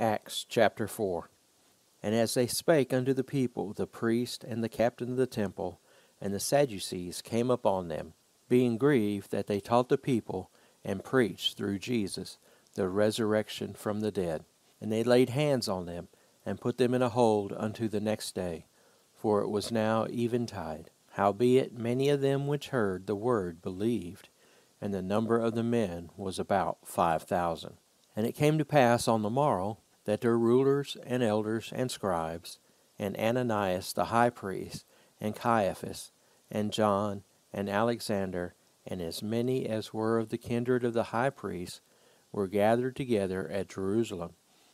Acts chapter 4. And as they spake unto the people, the priest and the captain of the temple and the Sadducees came upon them, being grieved that they taught the people and preached through Jesus the resurrection from the dead. And they laid hands on them and put them in a hold unto the next day, for it was now eventide. Howbeit many of them which heard the word believed, and the number of the men was about five thousand. And it came to pass on the morrow, that their rulers and elders and scribes, and Ananias the high priest, and Caiaphas, and John, and Alexander, and as many as were of the kindred of the high priest, were gathered together at Jerusalem.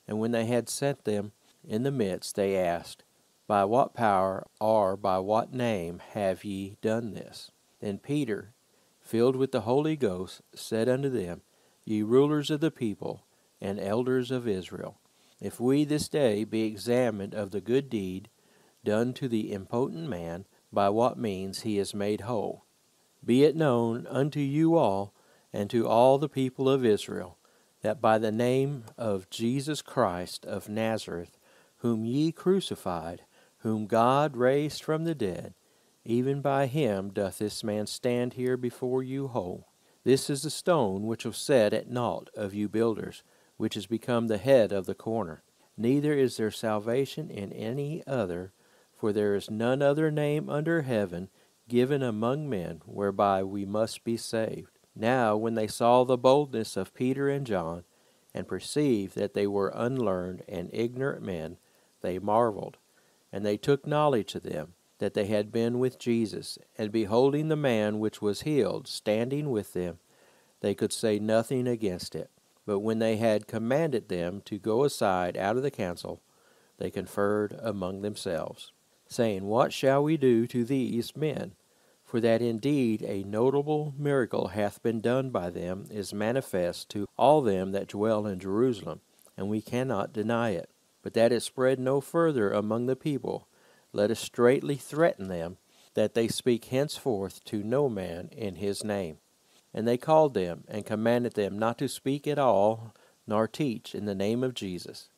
And when they had sent them in the midst, they asked, By what power or by what name have ye done this? Then Peter, filled with the Holy Ghost, said unto them, Ye rulers of the people, and elders of Israel, if we this day be examined of the good deed done to the impotent man, by what means he is made whole, be it known unto you all and to all the people of Israel, that by the name of Jesus Christ of Nazareth, whom ye crucified, whom God raised from the dead, even by him doth this man stand here before you whole. This is the stone which was set at naught of you builders, which has become the head of the corner. Neither is there salvation in any other, for there is none other name under heaven given among men whereby we must be saved. Now, when they saw the boldness of Peter and John, and perceived that they were unlearned and ignorant men, they marveled. And they took knowledge of them, that they had been with Jesus. And beholding the man which was healed standing with them, they could say nothing against it. But when they had commanded them to go aside out of the council, they conferred among themselves, saying, What shall we do to these men? For that indeed a notable miracle hath been done by them is manifest to all them that dwell in Jerusalem, and we cannot deny it. But that it spread no further among the people, let us straitly threaten them, that they speak henceforth to no man in his name. And they called them, and commanded them not to speak at all, nor teach in the name of Jesus.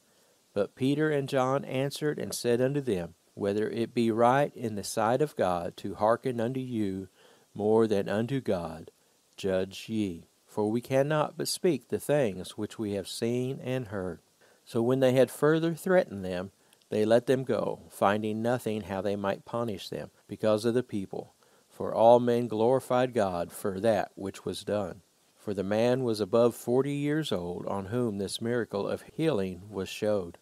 But Peter and John answered and said unto them, Whether it be right in the sight of God to hearken unto you more than unto God, judge ye. For we cannot but speak the things which we have seen and heard. So when they had further threatened them, they let them go, finding nothing how they might punish them, because of the people. For all men glorified God for that which was done. For the man was above forty years old, on whom this miracle of healing was showed.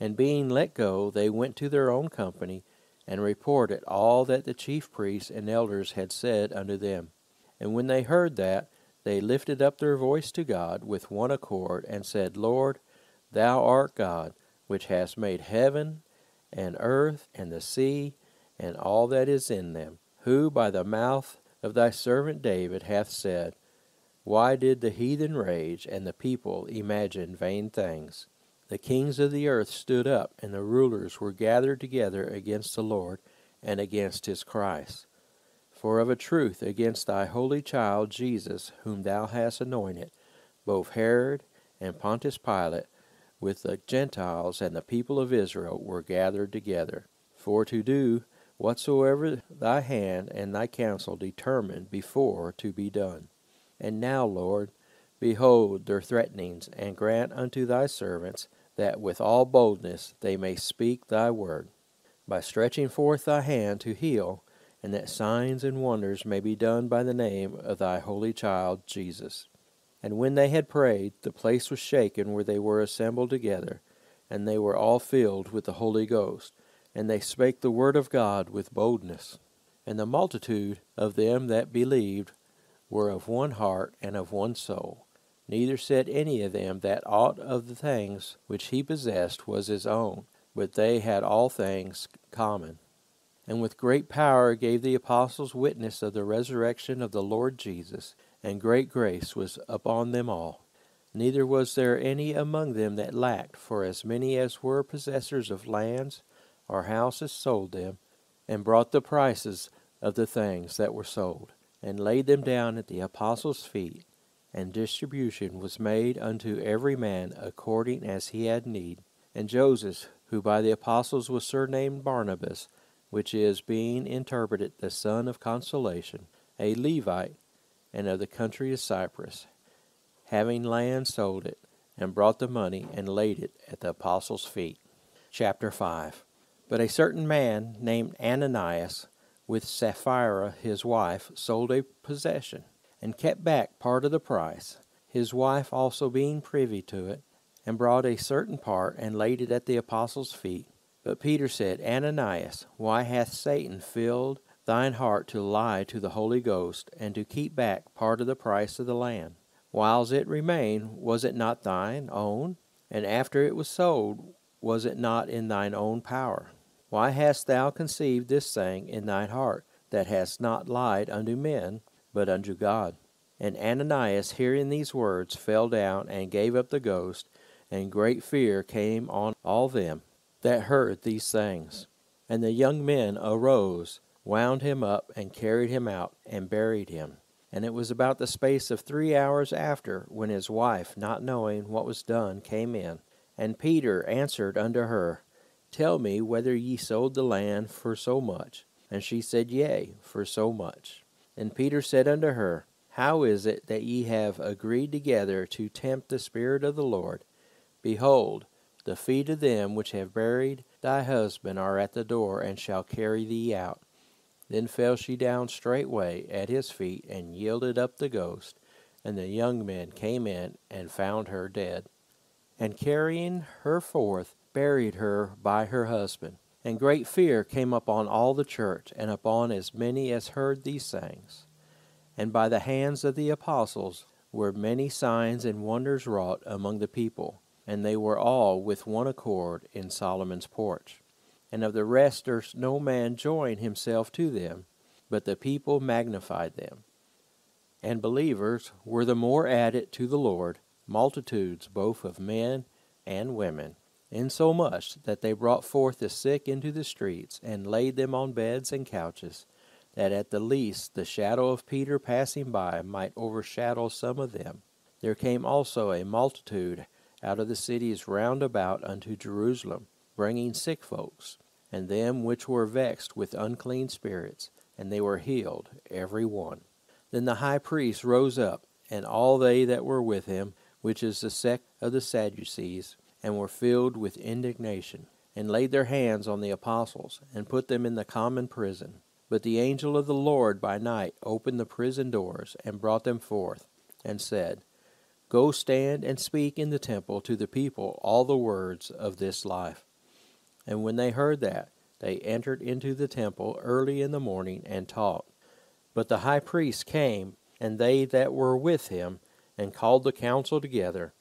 And being let go, they went to their own company, and reported all that the chief priests and elders had said unto them. And when they heard that, they lifted up their voice to God with one accord, and said, Lord, Thou art God, which hast made heaven and earth and the sea and all that is in them, who by the mouth of thy servant David hath said, Why did the heathen rage, and the people imagine vain things? The kings of the earth stood up, and the rulers were gathered together against the Lord and against his Christ. For of a truth, against thy holy child Jesus, whom thou hast anointed, both Herod and Pontius Pilate, with the Gentiles and the people of Israel, were gathered together, for to do whatsoever thy hand and thy counsel determined before to be done. And now, Lord, behold their threatenings, and grant unto thy servants that with all boldness they may speak thy word, by stretching forth thy hand to heal, and that signs and wonders may be done by the name of thy holy child Jesus. And when they had prayed, the place was shaken where they were assembled together, and they were all filled with the Holy Ghost and they spake the word of God with boldness. And the multitude of them that believed were of one heart and of one soul. Neither said any of them that aught of the things which he possessed was his own, but they had all things common. And with great power gave the apostles witness of the resurrection of the Lord Jesus, and great grace was upon them all. Neither was there any among them that lacked, for as many as were possessors of lands or houses sold them, and brought the prices of the things that were sold, and laid them down at the apostles' feet, and distribution was made unto every man according as he had need. And Joseph, who by the apostles was surnamed Barnabas, which is, being interpreted, the son of consolation, a Levite, and of the country of Cyprus, having land, sold it, and brought the money, and laid it at the apostles' feet. Chapter 5 but a certain man named Ananias, with Sapphira his wife, sold a possession, and kept back part of the price, his wife also being privy to it, and brought a certain part and laid it at the apostles' feet. But Peter said, Ananias, why hath Satan filled thine heart to lie to the Holy Ghost, and to keep back part of the price of the land? Whiles it remained, was it not thine own? And after it was sold, was it not in thine own power? Why hast thou conceived this thing in thine heart, that hast not lied unto men, but unto God? And Ananias, hearing these words, fell down and gave up the ghost, and great fear came on all them that heard these things. And the young men arose, wound him up, and carried him out, and buried him. And it was about the space of three hours after, when his wife, not knowing what was done, came in, and Peter answered unto her, Tell me whether ye sold the land for so much. And she said, Yea, for so much. And Peter said unto her, How is it that ye have agreed together to tempt the Spirit of the Lord? Behold, the feet of them which have buried thy husband are at the door, and shall carry thee out. Then fell she down straightway at his feet, and yielded up the ghost. And the young men came in and found her dead and carrying her forth, buried her by her husband. And great fear came upon all the church, and upon as many as heard these things. And by the hands of the apostles were many signs and wonders wrought among the people, and they were all with one accord in Solomon's porch. And of the rest durst no man joined himself to them, but the people magnified them. And believers were the more added to the Lord, multitudes both of men and women, insomuch that they brought forth the sick into the streets, and laid them on beds and couches, that at the least the shadow of Peter passing by might overshadow some of them. There came also a multitude out of the cities round about unto Jerusalem, bringing sick folks, and them which were vexed with unclean spirits, and they were healed, every one. Then the high priest rose up, and all they that were with him, which is the sect of the Sadducees, and were filled with indignation, and laid their hands on the apostles, and put them in the common prison. But the angel of the Lord by night opened the prison doors, and brought them forth, and said, Go stand and speak in the temple to the people all the words of this life. And when they heard that, they entered into the temple early in the morning and taught. But the high priest came, and they that were with him, and called the council together,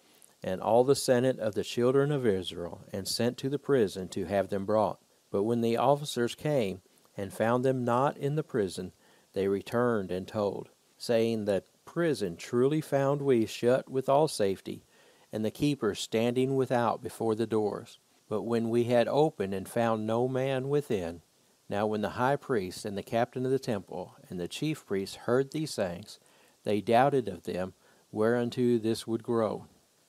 and all the senate of the children of Israel, and sent to the prison to have them brought. But when the officers came and found them not in the prison, they returned and told, saying, The prison truly found we shut with all safety, and the keepers standing without before the doors. But when we had opened and found no man within, now when the high priest and the captain of the temple and the chief priests heard these things, they doubted of them whereunto this would grow.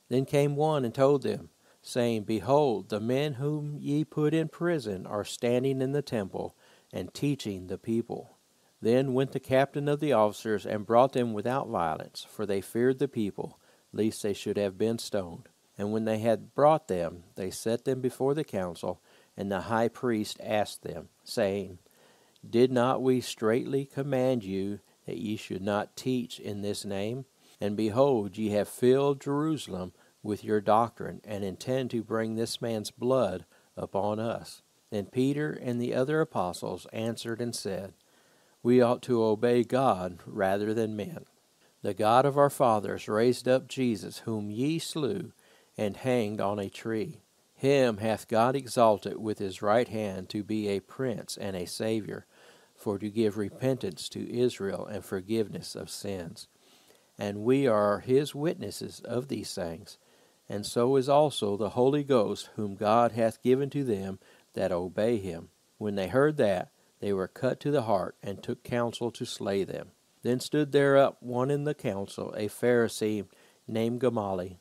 Then came one and told them, saying, Behold, the men whom ye put in prison are standing in the temple and teaching the people. Then went the captain of the officers and brought them without violence, for they feared the people, lest they should have been stoned. And when they had brought them, they set them before the council, and the high priest asked them, saying, Did not we straitly command you that ye should not teach in this name? And behold, ye have filled Jerusalem with your doctrine, and intend to bring this man's blood upon us. And Peter and the other apostles answered and said, We ought to obey God rather than men. The God of our fathers raised up Jesus, whom ye slew and hanged on a tree. Him hath God exalted with his right hand to be a prince and a Saviour, for to give repentance to Israel and forgiveness of sins and we are his witnesses of these things. And so is also the Holy Ghost, whom God hath given to them that obey him. When they heard that, they were cut to the heart, and took counsel to slay them. Then stood there up one in the council, a Pharisee named Gamaliel,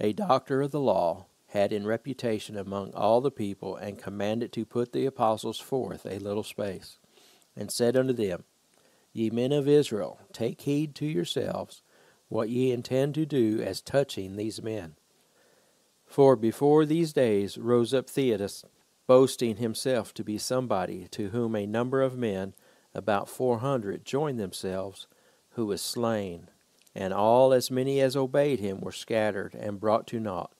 a doctor of the law, had in reputation among all the people, and commanded to put the apostles forth a little space, and said unto them, Ye men of Israel, take heed to yourselves what ye intend to do as touching these men. For before these days rose up Theudas, boasting himself to be somebody, to whom a number of men, about four hundred, joined themselves, who was slain. And all as many as obeyed him were scattered and brought to naught.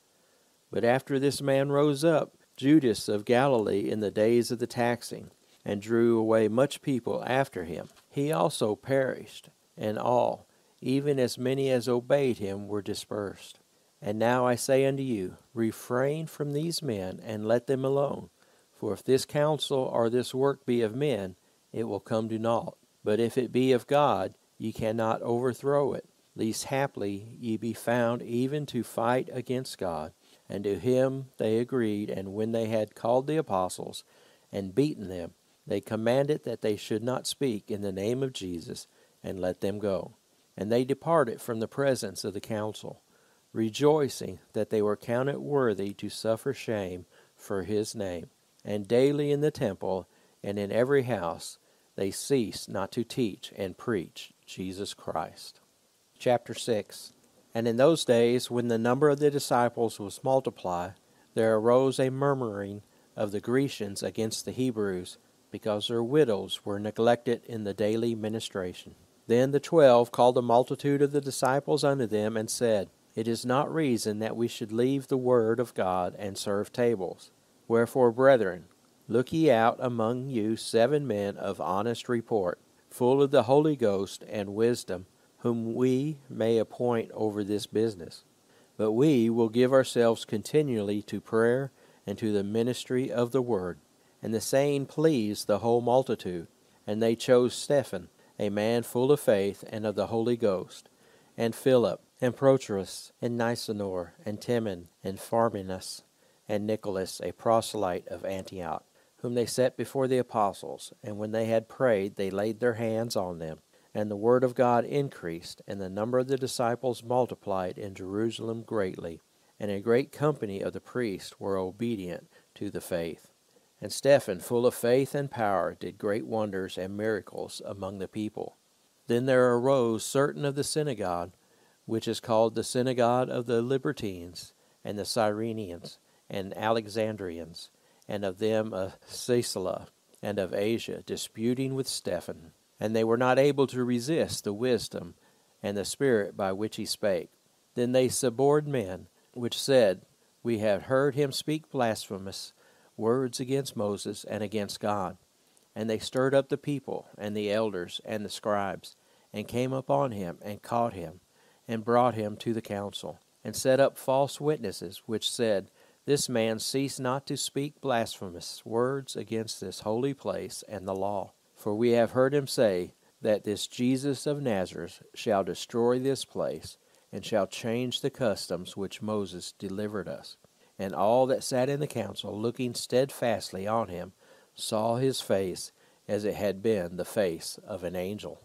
But after this man rose up, Judas of Galilee in the days of the taxing, and drew away much people after him. He also perished, and all even as many as obeyed him were dispersed. And now I say unto you, refrain from these men, and let them alone. For if this counsel or this work be of men, it will come to naught. But if it be of God, ye cannot overthrow it, lest haply ye be found even to fight against God. And to him they agreed, and when they had called the apostles, and beaten them, they commanded that they should not speak in the name of Jesus, and let them go. And they departed from the presence of the council, rejoicing that they were counted worthy to suffer shame for his name. And daily in the temple and in every house they ceased not to teach and preach Jesus Christ. Chapter 6 And in those days, when the number of the disciples was multiplied, there arose a murmuring of the Grecians against the Hebrews, because their widows were neglected in the daily ministration. Then the twelve called a multitude of the disciples unto them and said, It is not reason that we should leave the word of God and serve tables. Wherefore, brethren, look ye out among you seven men of honest report, full of the Holy Ghost and wisdom, whom we may appoint over this business. But we will give ourselves continually to prayer and to the ministry of the word. And the saying pleased the whole multitude. And they chose Stephen a man full of faith and of the Holy Ghost, and Philip, and Prochorus, and Nicanor, and Timon, and Pharminus, and Nicholas, a proselyte of Antioch, whom they set before the apostles. And when they had prayed, they laid their hands on them. And the word of God increased, and the number of the disciples multiplied in Jerusalem greatly. And a great company of the priests were obedient to the faith. And Stephen, full of faith and power, did great wonders and miracles among the people. Then there arose certain of the synagogue, which is called the synagogue of the Libertines, and the Cyrenians, and Alexandrians, and of them of Sicily, and of Asia, disputing with Stephen. And they were not able to resist the wisdom and the spirit by which he spake. Then they suborned men, which said, We have heard him speak blasphemous words against Moses and against God. And they stirred up the people, and the elders, and the scribes, and came upon him, and caught him, and brought him to the council, and set up false witnesses, which said, This man ceased not to speak blasphemous words against this holy place and the law. For we have heard him say, That this Jesus of Nazareth shall destroy this place, and shall change the customs which Moses delivered us. And all that sat in the council, looking steadfastly on him, saw his face as it had been the face of an angel.